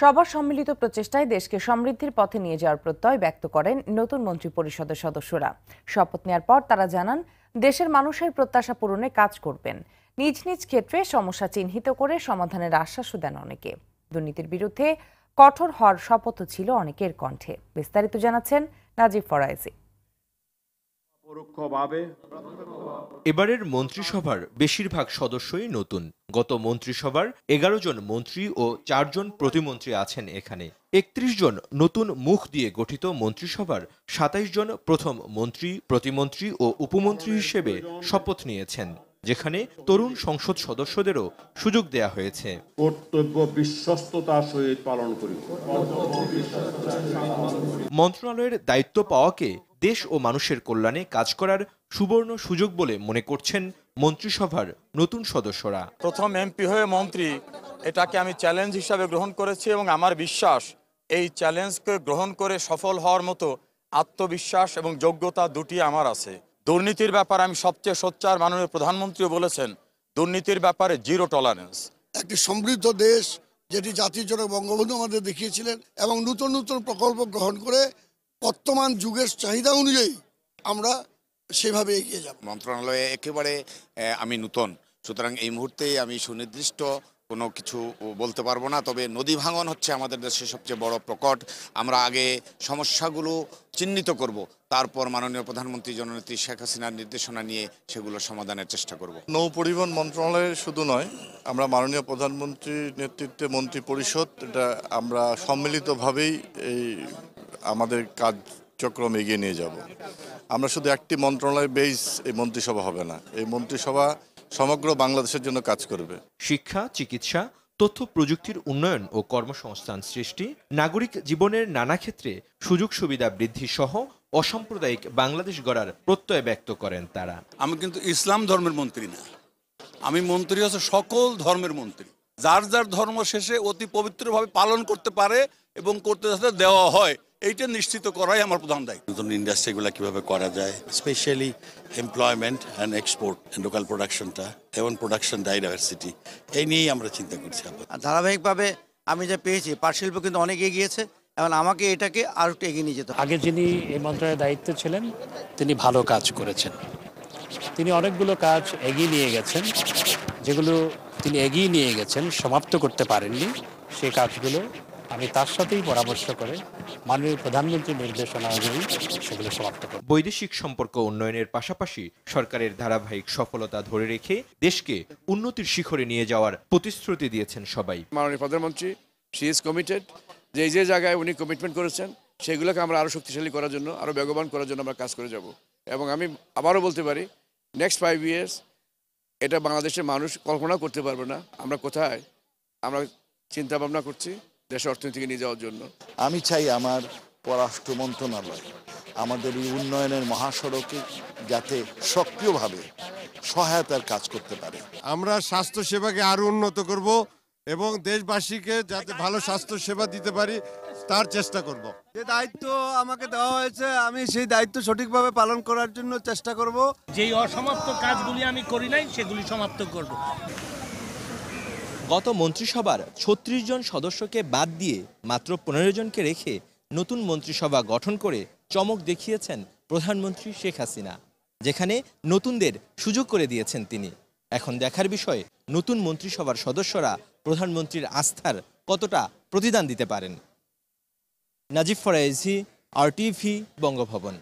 সবার সম্মিলিত প্রচেষ্টায় দেশকে সমৃদ্ধির পথে নিয়ে যাওয়ার প্রত্যয় ব্যক্ত করেন নতুন মন্ত্রী পরিষদের সদস্যরা শপথ নেওয়ার পর তারা জানান দেশের মানুষের প্রত্যাশা পূরণে কাজ করবেন নিজ নিজ ক্ষেত্রে সমস্যা চিহ্নিত করে সমাধানের আশ্বাসও দেন অনেকে দুর্নীতির বিরুদ্ধে কঠোর হওয়ার শপথও ছিল অনেকের কণ্ঠে বিস্তারিত জানাচ্ছেন নাজিব ফরাইজি এবারের মন্ত্রিসভার বেশিরভাগ সদস্যই নতুন গত মন্ত্রিসভার এগারো জন মন্ত্রী ও চারজন প্রতিমন্ত্রী আছেন এখানে একত্রিশ জন নতুন মুখ দিয়ে গঠিত মন্ত্রিসভার সাতাইশ জন প্রথম মন্ত্রী প্রতিমন্ত্রী ও উপমন্ত্রী হিসেবে শপথ নিয়েছেন যেখানে তরুণ সংসদ সদস্যদেরও সুযোগ দেয়া হয়েছে কর্তব্য বিশ্বস্ততার সহিত পালন করি মন্ত্রণালয়ের দায়িত্ব পাওয়াকে দেশ ও মানুষের কল্যাণে কাজ করার সুবর্ণ সুযোগ বলে মনে করছেন মন্ত্রিসভার নতুন সদস্যরা প্রথম এমপি হয়ে মন্ত্রী এটাকে আমি চ্যালেঞ্জ হিসাবে গ্রহণ করেছি এবং আমার বিশ্বাস এই চ্যালেঞ্জকে গ্রহণ করে সফল হওয়ার মতো আত্মবিশ্বাস এবং যোগ্যতা দুটি আমার আছে দুর্নীতির ব্যাপারে আমি সবচেয়ে সোচ্চার মাননীয় প্রধানমন্ত্রীও বলেছেন দুর্নীতির ব্যাপারে জিরো টলারেন্স একটি সমৃদ্ধ দেশ যেটি জাতির জন্য বঙ্গবন্ধু আমাদের দেখিয়েছিলেন এবং নতুন নতুন প্রকল্প গ্রহণ করে বর্তমান যুগের চাহিদা অনুযায়ী আমরা সেভাবে এগিয়ে যাব মন্ত্রণালয়ে একেবারে আমি নূতন সুতরাং এই মুহূর্তে আমি সুনির্দিষ্ট কোনো কিছু বলতে পারবো না তবে নদী ভাঙন হচ্ছে আমাদের দেশের সবচেয়ে বড় প্রকট আমরা আগে সমস্যাগুলো চিহ্নিত করব তারপর মাননীয় প্রধানমন্ত্রী জননেত্রী শেখ হাসিনার নির্দেশনা নিয়ে সেগুলো সমাধানের চেষ্টা করব নৌ পরিবহন মন্ত্রণালয়ে শুধু নয় আমরা মাননীয় প্রধানমন্ত্রীর নেতৃত্বে মন্ত্রী পরিষদ এটা আমরা সম্মিলিতভাবেই এই আমাদের কার্যক্রম এগিয়ে নিয়ে যাব আমরা শুধু একটি মন্ত্রণালয় বেস এই মন্ত্রিসভা হবে না এই মন্ত্রিসভা সমগ্র বাংলাদেশের জন্য কাজ করবে শিক্ষা চিকিৎসা তথ্য প্রযুক্তির উন্নয়ন ও কর্মসংস্থান সৃষ্টি নাগরিক জীবনের নানা ক্ষেত্রে সুযোগ সুবিধা বৃদ্ধি সহ অসাম্প্রদায়িক বাংলাদেশ গড়ার প্রত্যয় ব্যক্ত করেন তারা আমি কিন্তু ইসলাম ধর্মের মন্ত্রী না আমি মন্ত্রী হচ্ছে সকল ধর্মের মন্ত্রী যার যার ধর্ম শেষে অতি পবিত্রভাবে পালন করতে পারে এবং করতে যাতে দেওয়া হয় এইটা নিশ্চিত করাই আমার প্রধান দায়িত্ব নতুন ইন্ডাস্ট্রিগুলো কিভাবে করা যায় specially employment and export local প্রোডাকশনটা এবং প্রোডাকশন ডাইভার্সিটি এই নিয়েই আমরা চিন্তা করছি ধারাবাহিকভাবে আমি যা পেয়েছি পাট শিল্প কিন্তু অনেক এগিয়েছে এবং আমাকে এটাকে আরও একটু এগিয়ে নিয়ে যেত আগে যিনি এই মন্ত্রণালয়ের দায়িত্বে ছিলেন তিনি ভালো কাজ করেছেন তিনি অনেকগুলো কাজ এগিয়ে নিয়ে গেছেন যেগুলো তিনি এগিয়ে নিয়ে গেছেন সমাপ্ত করতে পারেননি সে কাজগুলো আমি তার সাথেই পরামর্শ করে মাননীয় প্রধানমন্ত্রীর নির্দেশনা অনুযায়ী সেগুলো সমাপ্ত করব বৈদেশিক সম্পর্ক উন্নয়নের পাশাপাশি সরকারের ধারাবাহিক সফলতা ধরে রেখে দেশকে উন্নতির শিখরে নিয়ে যাওয়ার প্রতিশ্রুতি দিয়েছেন সবাই মাননীয় প্রধানমন্ত্রী সি ইজ কমিটেড যে যে জায়গায় উনি কমিটমেন্ট করেছেন সেগুলোকে আমরা আরও শক্তিশালী করার জন্য আরও বেগবান করার জন্য আমরা কাজ করে যাব এবং আমি আবারও বলতে পারি নেক্সট ফাইভ ইয়ার্স এটা বাংলাদেশের মানুষ কল্পনা করতে পারবে না আমরা কোথায় আমরা চিন্তা ভাবনা করছি দেশ অর্থনীতিকে নিয়ে যাওয়ার জন্য আমি চাই আমার পররাষ্ট্র মন্ত্রণালয় আমাদের এই উন্নয়নের মহাসড়কে যাতে সক্রিয়ভাবে সহায়তার কাজ করতে পারে আমরা স্বাস্থ্য সেবাকে আরও উন্নত করব এবং দেশবাসীকে যাতে ভালো স্বাস্থ্য সেবা দিতে পারি তার চেষ্টা করব। যে দায়িত্ব আমাকে দেওয়া হয়েছে আমি সেই দায়িত্ব সঠিকভাবে পালন করার জন্য চেষ্টা করব। যেই অসমাপ্ত কাজগুলি আমি করি নাই সেগুলি সমাপ্ত করব। গত মন্ত্রিসভার ছত্রিশ জন সদস্যকে বাদ দিয়ে মাত্র পনেরো জনকে রেখে নতুন মন্ত্রিসভা গঠন করে চমক দেখিয়েছেন প্রধানমন্ত্রী শেখ হাসিনা যেখানে নতুনদের সুযোগ করে দিয়েছেন তিনি এখন দেখার বিষয় নতুন মন্ত্রিসভার সদস্যরা প্রধানমন্ত্রীর আস্থার কতটা প্রতিদান দিতে পারেন নাজিব ফরাইজি আরটিভি বঙ্গভবন